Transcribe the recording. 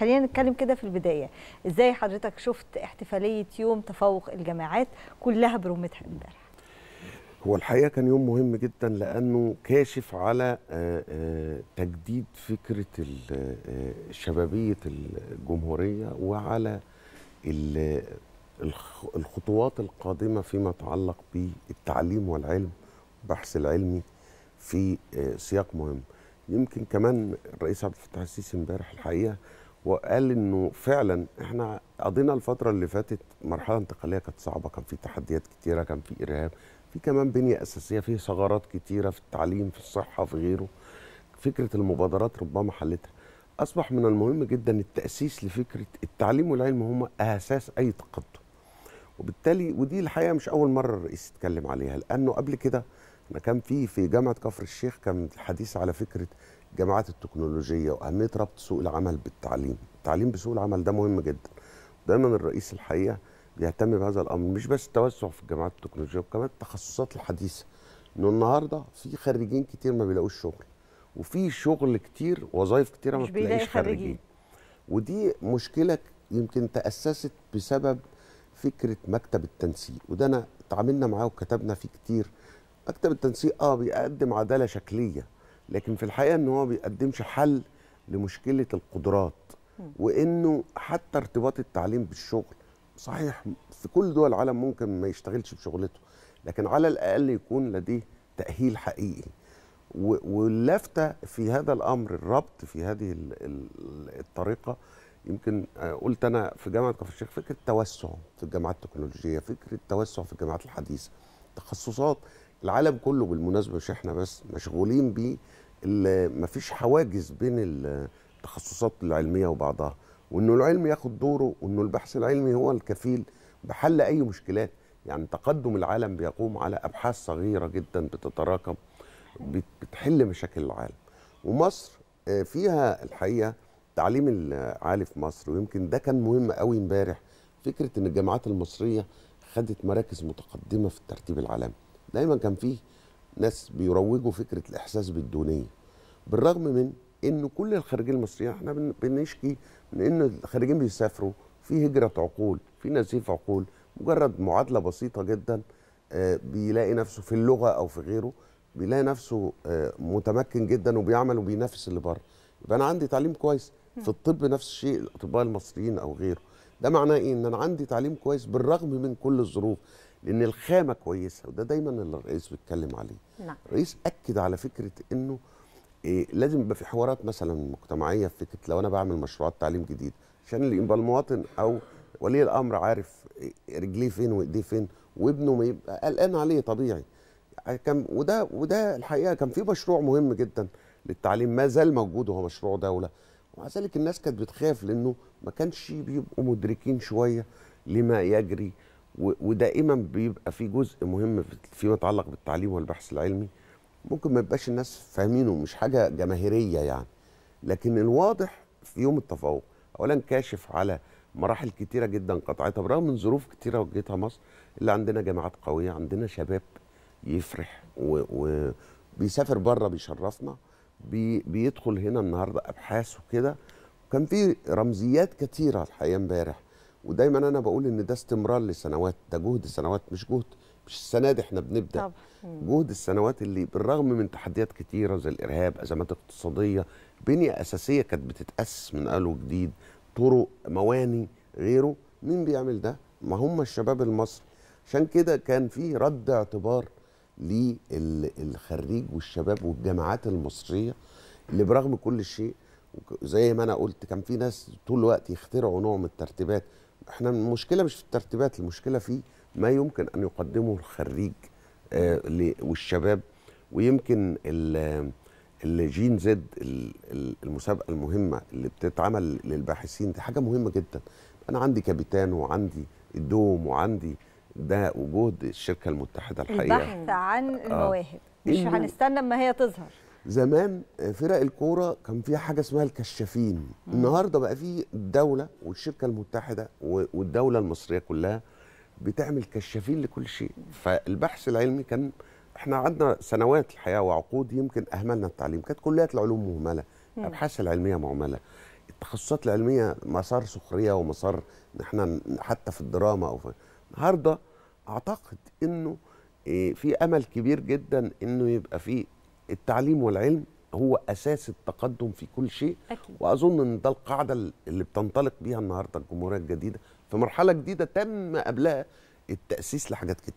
خلينا نتكلم كده في البدايه ازاي حضرتك شفت احتفاليه يوم تفوق الجماعات كلها برمتها امبارح هو الحقيقه كان يوم مهم جدا لانه كاشف على آه، آه، تجديد فكره آه، شبابيه الجمهوريه وعلى الخطوات القادمه فيما يتعلق بالتعليم والعلم البحث العلمي في سياق مهم يمكن كمان الرئيس عبد الفتاح السيسي امبارح الحقيقه وقال انه فعلا احنا قضينا الفتره اللي فاتت مرحله انتقاليه كانت صعبه كان في تحديات كتيره كان في ارهاب في كمان بنيه اساسيه في ثغرات كتيره في التعليم في الصحه في غيره فكره المبادرات ربما حلتها اصبح من المهم جدا التاسيس لفكره التعليم والعلم هما اساس اي تقدم وبالتالي ودي الحقيقه مش اول مره الرئيس يتكلم عليها لانه قبل كده احنا كان في في جامعه كفر الشيخ كان الحديث على فكره جامعات التكنولوجيه واهميه ربط سوق العمل بالتعليم، التعليم بسوق العمل ده مهم جدا. دايما الرئيس الحقيقه بيهتم بهذا الامر مش بس التوسع في الجامعات التكنولوجيه وكمان التخصصات الحديثه. انه النهارده في خريجين كتير ما بيلاقوش شغل وفي شغل كتير وظائف كتيره ما بتلاقيش خريجين. ودي مشكله يمكن تاسست بسبب فكره مكتب التنسيق وده انا اتعاملنا معاه وكتبنا فيه كتير مكتب التنسيق اه بيقدم عداله شكليه لكن في الحقيقه ان هو ما بيقدمش حل لمشكله القدرات وانه حتى ارتباط التعليم بالشغل صحيح في كل دول العالم ممكن ما يشتغلش بشغلته لكن على الاقل يكون لديه تاهيل حقيقي واللافته في هذا الامر الربط في هذه الطريقه يمكن آه، قلت انا في جامعه كفر الشيخ فكره التوسع في الجامعات التكنولوجيه فكره التوسع في الجامعات الحديثه تخصصات العالم كله بالمناسبه مش احنا بس مشغولين بيه مفيش حواجز بين التخصصات العلميه وبعضها وانه العلم ياخد دوره وانه البحث العلمي هو الكفيل بحل اي مشكلات يعني تقدم العالم بيقوم على ابحاث صغيره جدا بتتراكم بتحل مشاكل العالم ومصر آه، فيها الحقيقه التعليم العالي في مصر ويمكن ده كان مهم قوي امبارح فكره ان الجامعات المصريه خدت مراكز متقدمه في الترتيب العالمي دايما كان فيه ناس بيروجوا فكره الاحساس بالدونيه بالرغم من ان كل الخارجين المصريين احنا بنشكي من ان الخارجين بيسافروا في هجره عقول في نزيف عقول مجرد معادله بسيطه جدا آه، بيلاقي نفسه في اللغه او في غيره بيلاقي نفسه آه، متمكن جدا وبيعمل وبينافس اللي بره يبقى انا عندي تعليم كويس في الطب نفس الشيء الاطباء المصريين او غيره ده معناه ايه ان انا عندي تعليم كويس بالرغم من كل الظروف لان الخامه كويسه وده دايما اللي الرئيس بيتكلم عليه نعم. الرئيس اكد على فكره انه إيه لازم يبقى في حوارات مثلا مجتمعيه في فكره لو انا بعمل مشروعات تعليم جديد عشان يبقى المواطن او ولي الامر عارف إيه، رجليه فين وايديه فين وابنه ما يبقى قلقان عليه طبيعي يعني كان وده وده الحقيقه كان في مشروع مهم جدا للتعليم ما زال موجود وهو مشروع دوله ومع ذلك الناس كانت بتخاف لانه ما كانش بيبقوا مدركين شويه لما يجري ودائما بيبقى في جزء مهم فيما يتعلق بالتعليم والبحث العلمي ممكن ما يبقاش الناس فاهمينه مش حاجه جماهيريه يعني لكن الواضح في يوم التفوق اولا كاشف على مراحل كتيره جدا قطعتها برغم من ظروف كتيره وجهتها مصر اللي عندنا جامعات قويه عندنا شباب يفرح وبيسافر بره بيشرفنا بي بيدخل هنا النهارده ابحاث وكده وكان في رمزيات كتيره الحقيقه امبارح ودايما انا بقول ان ده استمرار لسنوات ده جهد سنوات مش جهد مش السنه دي احنا بنبدا طبعا. جهد السنوات اللي بالرغم من تحديات كتيره زي الارهاب ازمات اقتصاديه بنيه اساسيه كانت بتتاسس من اول وجديد طرق مواني غيره مين بيعمل ده ما هم الشباب المصري عشان كده كان في رد اعتبار للخريج والشباب والجامعات المصريه اللي برغم كل شيء زي ما انا قلت كان في ناس طول الوقت يخترعوا نوع من الترتيبات احنا المشكله مش في الترتيبات المشكله في ما يمكن ان يقدمه الخريج آه، والشباب ويمكن الجين زد المسابقه المهمه اللي بتتعمل للباحثين دي حاجه مهمه جدا انا عندي كابيتان وعندي الدوم وعندي ده وجهد الشركه المتحده الحقيقه البحث عن آه. المواهب مش هنستنى اما هي تظهر زمان فرق الكوره كان فيها حاجه اسمها الكشافين النهارده بقى في الدوله والشركه المتحده والدوله المصريه كلها بتعمل كشافين لكل شيء فالبحث العلمي كان احنا عندنا سنوات الحقيقه وعقود يمكن اهملنا التعليم كانت كليات العلوم مهمله الابحاث العلميه مهمله التخصصات العلميه مسار سخريه ومسار ان احنا حتى في الدراما او في النهارده اعتقد انه إيه، في امل كبير جدا انه يبقى في التعليم والعلم هو اساس التقدم في كل شيء أكيد. واظن ان ده القاعده اللي بتنطلق بيها النهارده الجمهوريه الجديده في مرحله جديده تم قبلها التاسيس لحاجات كتير